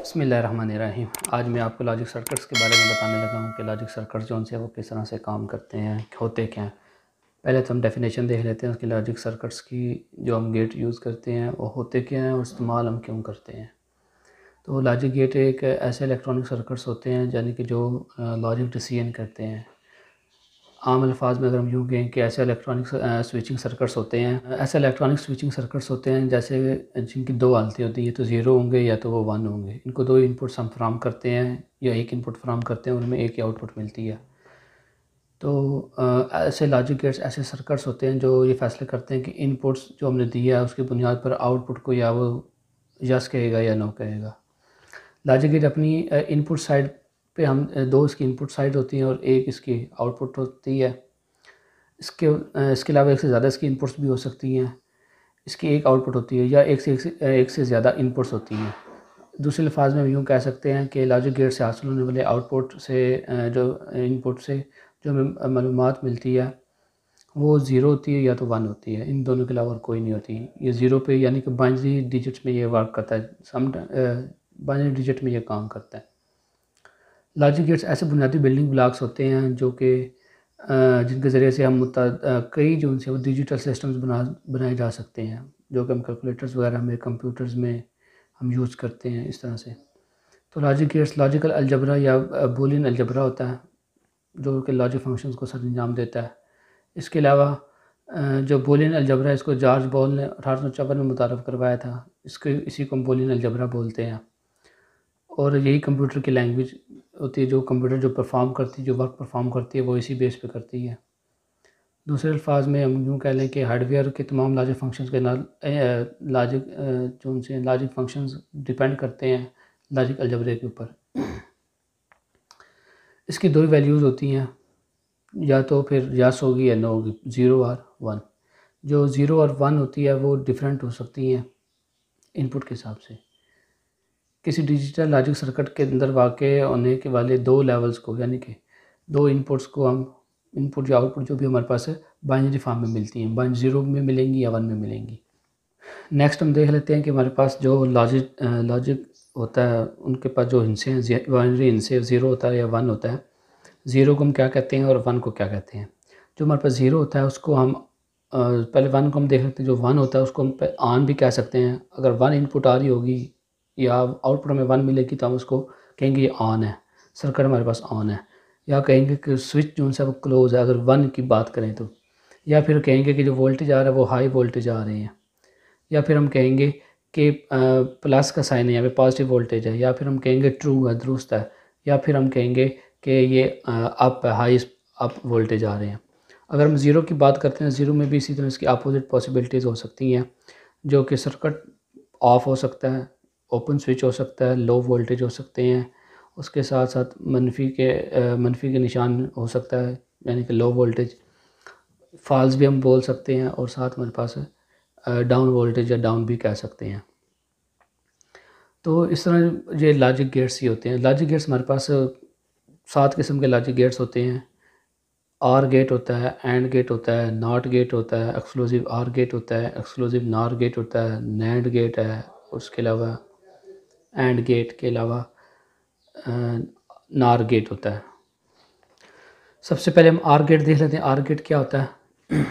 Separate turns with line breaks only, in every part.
बसमिल आज मैं आपको लॉजिक सर्कट्स के बारे में बताने लगा हूँ कि लॉजिक सर्कट्स जो उनसे वो किस तरह से काम करते हैं होते क्या हैं पहले तो हम डेफिनेशन देख लेते हैं उसके लॉजिक सर्कट्स की जो हम गेट यूज़ करते हैं वो होते क्या हैं और इस्तेमाल हम क्यों करते हैं तो लॉजिक गेट एक ऐसे इलेक्ट्रॉनिक सर्कट्स होते हैं यानी कि जो लॉजिक डिसीजन करते हैं आम अल्फाज में अगर हम यूँ कहें कि ऐसे इलेक्ट्रॉनिक स्विचिंग सर्कट्स होते हैं ऐसे इलेक्ट्रॉनिक स्विचिंग सर्कट्स होते हैं जैसे जिनकी दो हालतें होती हैं या तो ज़ीरो होंगे या तो वो वन होंगे इनको दो इनपुट्स हम फ्राम करते हैं या एक इनपुट फ्राम करते हैं उनमें एक ही आउटपुट मिलती है तो ऐसे लॉजिक गेट्स ऐसे सर्कट्स होते हैं जो ये फैसले करते हैं कि इनपुट्स जो हमने दिया है उसकी बुनियाद पर आउटपुट को या वो यस कहेगा या नो कहेगा लॉजिक गेट अपनी इनपुट साइड पे हम दो इसकी इनपुट साइड होती हैं और एक इसकी आउटपुट होती है इसके इसके अलावा एक से ज़्यादा इसकी इनपुट्स भी हो सकती हैं इसकी एक आउटपुट होती है या एक से एक से, एक से ज़्यादा इनपुट्स होती हैं दूसरे लफाज में हम यूँ कह सकते हैं कि लॉजिक गेट से हासिल होने वाले आउटपुट से जो इनपुट से जो हमें मालूम मिलती है वो ज़ीरो होती है या तो वन होती है इन दोनों के अलावा और कोई नहीं होती ये ज़ीरो पे यानी कि बाइनरी डिजिट में ये वर्क करता है सम बाइनरी डिजिट में ये काम करता है लॉजिक गेट्स ऐसे बुनियादी बिल्डिंग ब्लॉक्स होते हैं जो कि जिनके ज़रिए से हम कई जो उनसे वो डिजिटल सिस्टम्स बना बनाए जा सकते हैं जो कि हम कैलकुलेटर्स वगैरह में कंप्यूटर्स में हम यूज़ करते हैं इस तरह से तो लॉजिक गेट्स लॉजिकल अलजबरा या बोलिन अलजबरा होता है जो कि लॉजिक फंक्शंस को सर अंजाम देता है इसके अलावा जो बोलिन अलजबरा इसको जॉर्ज बॉल ने अठारह सौ चौवन में मुतारफ़ करवाया था इसके इसी को हम बोलिन अलजबरा बोलते हैं और यही कंप्यूटर की लैंग्वेज होती है जो कंप्यूटर जो परफॉर्म करती है जो वर्क परफॉर्म करती है वो इसी बेस पे करती है दूसरे अल्फाज में हम यूँ कह लें कि हार्डवेयर के तमाम लाजिक फंक्शन के लाजिक जो उनसे लाजिक फंक्शन डिपेंड करते हैं लाजिक अलजबरे के ऊपर इसकी दो वैल्यूज़ होती हैं या तो फिर यास होगी या नो होगी ज़ीरो और वन जो ज़ीरो और वन होती है वो डिफरेंट हो सकती हैं इनपुट के हिसाब से किसी डिजिटल लॉजिक सर्किट के अंदर वाक़ होने के वाले दो लेवल्स को यानी कि दो इनपुट्स को हम इनपुट या आउटपुट जो भी हमारे पास है बाइनरी फॉर्म में मिलती हैं बाइन ज़ीरो में मिलेंगी या वन में मिलेंगी नेक्स्ट हम देख लेते हैं कि हमारे पास जो लॉजिक लॉजिक होता है उनके पास जो हिंसे हैं बाइनरी हिंसे ज़ीरो होता है या वन होता है ज़ीरो को हम क्या कहते हैं और वन को क्या कहते हैं जो हमारे पास ज़ीरो होता है उसको हम पहले वन को हम देख लेते हैं जो वन होता है उसको हम ऑन भी कह सकते हैं अगर वन इनपुट आ रही होगी या आउटपुट हमें वन मिलेगी तो हम उसको कहेंगे ये ऑन है सर्किट हमारे पास ऑन है या कहेंगे कि स्विच जो है वो क्लोज़ है अगर वन की बात करें तो या फिर कहेंगे कि जो वोल्टेज आ रहा है वो हाई वोल्टेज आ रही है या फिर हम कहेंगे कि प्लस का साइन है यहाँ फिर पॉजिटिव वोल्टेज है या फिर हम कहेंगे ट्रू है दुरुस्त है या फिर हम कहेंगे कि ये अप है हाई अप वोल्टेज आ रहे हैं अगर हम ज़ीरो की बात करते हैं ज़ीरो में भी इसी तरह इसकी अपोजिट पॉसिबिलिटीज़ हो सकती हैं जो कि सर्किट ऑफ हो सकता है ओपन स्विच हो सकता है लो वोल्टेज हो सकते हैं उसके साथ साथ मनफी के मनफी के निशान हो सकता है यानी कि लो वोल्टेज फॉल्स भी हम बोल सकते हैं और साथ हमारे पास डाउन वोल्टेज या डाउन भी कह सकते हैं तो इस तरह ये लॉजिक गेट्स ही होते हैं लॉजिक गेट्स हमारे पास सात किस्म के लॉजिक गेट्स होते हैं आर गेट होता है एंड गेट होता है नॉट गेट होता है एक्सक्लूसिव आर गेट होता है एक्सक्लूसिव नॉर गेट होता है नैंड गेट है उसके अलावा एंड गेट के अलावा नार गेट होता है सबसे पहले हम आर गेट देख लेते हैं आर गेट क्या होता है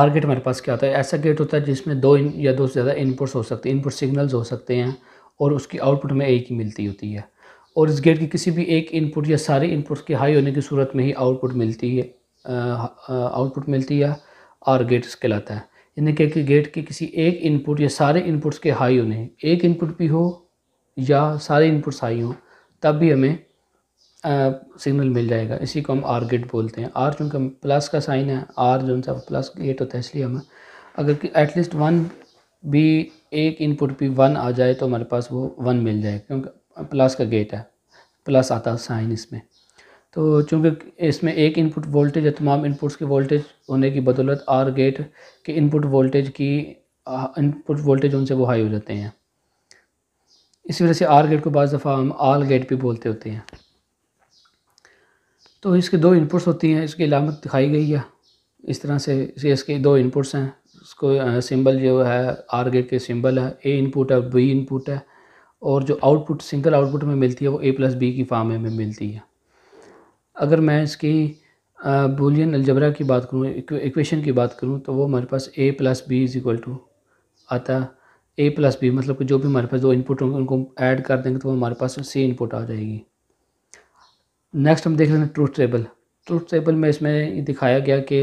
आर गेट हमारे पास क्या होता है ऐसा गेट होता है जिसमें दो इन, या दो से ज़्यादा इनपुट्स हो सकते हैं इनपुट सिग्नल्स हो सकते हैं और उसकी आउटपुट में एक ही मिलती होती है और इस गेट की किसी भी एक इनपुट या सारे इनपुट्स के हाई होने की सूरत में ही आउटपुट मिलती है आउटपुट मिलती है आर गेट कहलाता है यानी कि गेट के किसी एक इनपुट या सारे इनपुट्स के हाई होने एक इनपुट भी हो या सारे इनपुट्स हाई हों तब भी हमें सिग्नल मिल जाएगा इसी को हम आर गेट बोलते हैं आर चूँकि प्लस का साइन है आर जो सा प्लस गेट होता है इसलिए हम अगर एटलीस्ट वन भी एक इनपुट भी वन आ जाए तो हमारे पास वो वन मिल जाए क्योंकि प्लस का गेट है प्लस आता है साइन इसमें तो चूँकि इसमें एक इनपुट वोल्टेज या तमाम इनपुट्स के वोल्टेज होने की बदौलत आर गेट के इनपुट वोल्टेज की इनपुट वोल्टेज उनसे वो हाई हो जाते हैं इसी वजह से आर गेट को बज़ दफ़ा हम आल गेट भी बोलते होते हैं तो इसके दो इनपुट्स होती हैं इसकी अलामत दिखाई गई है इस तरह से इसके दो इनपुट्स हैं इसको सिंबल जो है आर गेट के सिंबल है ए इनपुट है बी इनपुट है और जो आउटपुट सिंगल आउटपुट में मिलती है वो ए प्लस बी की फार्म में मिलती है अगर मैं इसकी बोलियन अलजबरा की बात करूँ इक्वेशन की बात करूँ तो वो हमारे पास A plus B is equal to आता ए प्लस बी मतलब कि जो भी हमारे पास दो इनपुट होंगे उनको ऐड कर देंगे तो वो हमारे पास सी इनपुट आ जाएगी नेक्स्ट हम देख रहे हैं ट्रूथ टेबल ट्रूथ टेबल में इसमें दिखाया गया कि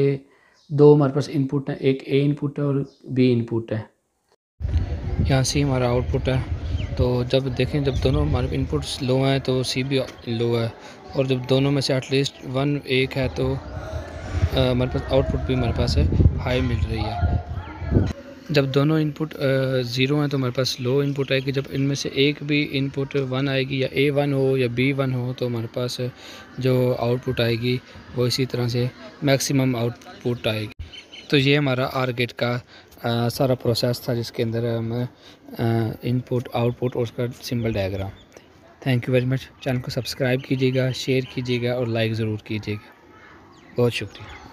दो हमारे पास इनपुट हैं एक ए इनपुट है और बी इनपुट है यहाँ सी हमारा आउटपुट है तो जब देखें जब दोनों हमारे इनपुट्स लो हैं तो सी भी लो है और जब दोनों में से एटलीस्ट वन एक है तो हमारे पास आउटपुट भी हमारे पास है हाई मिल रही है जब दोनों इनपुट ज़ीरो हैं तो हमारे पास लो इनपुट आएगी जब इनमें से एक भी इनपुट वन आएगी या ए वन हो या बी वन हो तो हमारे पास जो आउटपुट आएगी वो इसी तरह से मैक्सिमम आउटपुट आएगी तो ये हमारा आर गेट का आ, सारा प्रोसेस था जिसके अंदर हम इनपुट आउटपुट और उसका symbol diagram thank you very much channel को सब्सक्राइब कीजिएगा शेयर कीजिएगा और लाइक ज़रूर कीजिएगा बहुत शुक्रिया